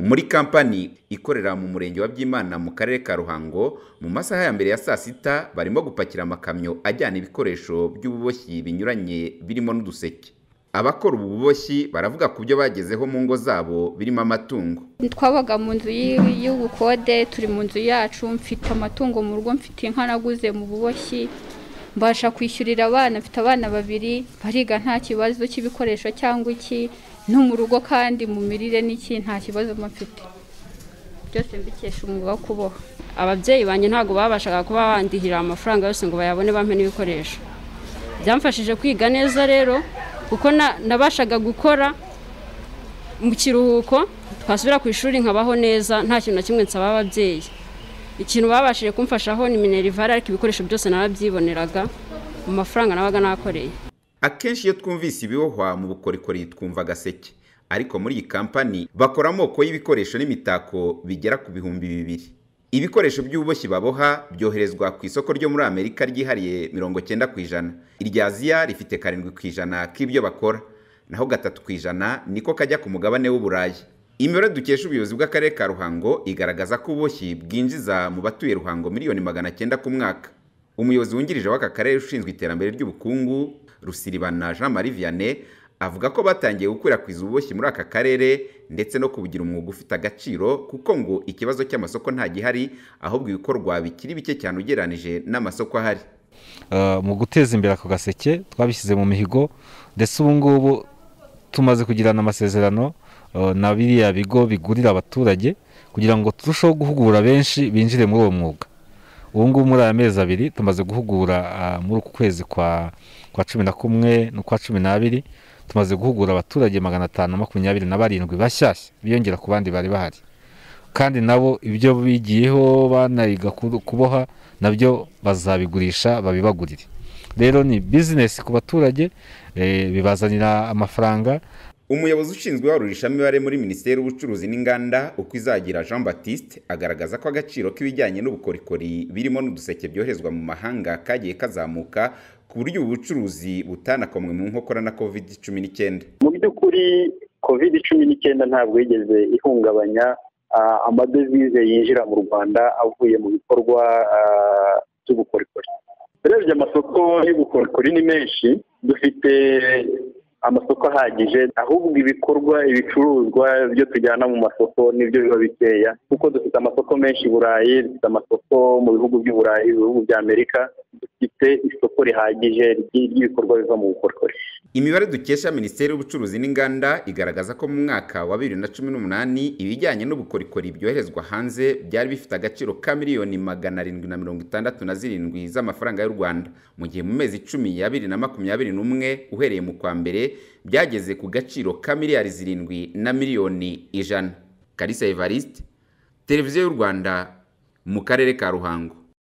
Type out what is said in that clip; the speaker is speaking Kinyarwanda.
muri kampani ikorera mu murenge wa byimana mu karere ka ruhango mu masaha ya mbere ya saa sita barimo gupakira amakamyo ajyana ibikoresho by'ububoshyi binyuranye birimo n'uduseke abakora ubu buboshyi baravuga ku byo bagezeho mu ngo zabo birimo amatungo twabaga mu nzu y'ubukode turi mu nzu yacu mfite amatungo mu rugo mfite inka naguze mu buboshyi mbasha kwishyurira abana mfite abana babiri bariga nta kibazo cy'ibikoresho cyangwa iki no mu rugo kandi mu mirire n'iki nta kibazo mba mfite byose mbikesha umwuga wo kuboha ababyeyi banjye ntabwo babashaga kuba bandihira amafaranga yose ngo bayabone bampe n'ibikoresho byamfashije kwiga neza rero kuko nabashaga gukora mu kiruhuko twasubira ku ishuri nkabaho neza nta kintu na kimwe nsaba ababyeyi ikintu babashije kumfashaho ni minerivare ariko ibikoresho byose nababyiboneraga mu mafaranga nabaga nakoreye akenshi iyo twumvise ibibohwa mu bukorikori twumva agaseke ariko muri iyi kampani bakora amoko y'ibikoresho n'imitako bigera ku bihumbi bibiri ibikoresho by'ububoshyi baboha byoherezwa ku isoko ryo muri amerika ryihariye mirongo cyenda ku ijana irya ziya rifite karindwi ku ijana k'ibyo bakora naho gatatu ku ijana niko kajya ku mugabane w'uburayi imibare dukesha ubuyobozi bw'akarere ka ruhango igaragaza ko ububoshyi bwinjiza mu batuye ruhango miliyoni magana cyenda ku mwaka umuyobozi wungirije w'aka karere ushinzwe iterambere ry'ubukungu rusiribana jean marie vianney avuga ko batangiye gukwirakwiza ububoshyi muri aka karere ndetse no kubugira umwuga ufite agaciro kuko ngo ikibazo cy'amasoko nta gihari ahubwo ibikorwa bikiri bike cyane ugereranije n'amasoko ahari ah, mu guteza imbere ako gaseke twabishyize mu mihigo ndetse ubu ngubu tumaze kugirana amasezerano ah, na biriya bigo bigurira abaturage kugira ngo turusheho guhugura benshi binjire muri uwo mwuga ubu ngubu muri aya mezi abiri tumaze guhugura ah, muri uku kwezi kwa kwa cumi na kumwe n'ukwa cumi n'abiri tumaze guhugura abaturage magana atanu makumyabiri na barindwi bashyashya biyongera ku bandi bari bahari kandi nabo ibyo bigiyeho banayiga kuboha nabyo bazabigurisha babibagurire rero ni bizinesi ku baturage eh, bibazanira amafaranga umuyobozi ushinzwe ibarurishamibare muri minisiteri y'ubucuruzi n'inganda uko izagira jean baptiste agaragaza ko agaciro k'ibijyanye n'ubukorikori birimo n'uduseke byoherezwa mu mahanga kagiye kazamuka ku buryo ubu bucuruzi butanakomwe mu nkokora na covid cumi n'icyenda mu by'ukuri covid cumi n'icyenda ntabwo yigeze ihungabanya ah, amadovize yinjira mu rwanda avuye mu bikorwa ah, by'ubukorikori urebye amasoko y'ubukorikori ni menshi dufite amasoko ahagije ahubwo ibikorwa ibicuruzwa byo tujyana mu masoko nibyo biba bikeya kuko dufite amasoko menshi i burayi dufite amasoko mu bihugu by'i burayi ibihugu by’Amerika rifite isoko rihagije ry'ibikorwa biva mu bukorikori imibare dukesha minisiteri y'ubucuruzi n'inganda igaragaza ko mu mwaka wa bibiri na cumi n'umunani ibijyanye n'ubukorikori byoherezwa hanze byari bifite agaciro ka miliyoni magana arindwi na mirongo itandatu na zirindwi z'amafaranga y'u rwanda mu gihe mu mezi cumi y'abiri na makumyabiri n'umwe uhereye mu kwa mbere byageze ku gaciro ka miliyari zirindwi na miliyoni ijana karisa evariste televiziyo y'u rwanda mu karere ka ruhango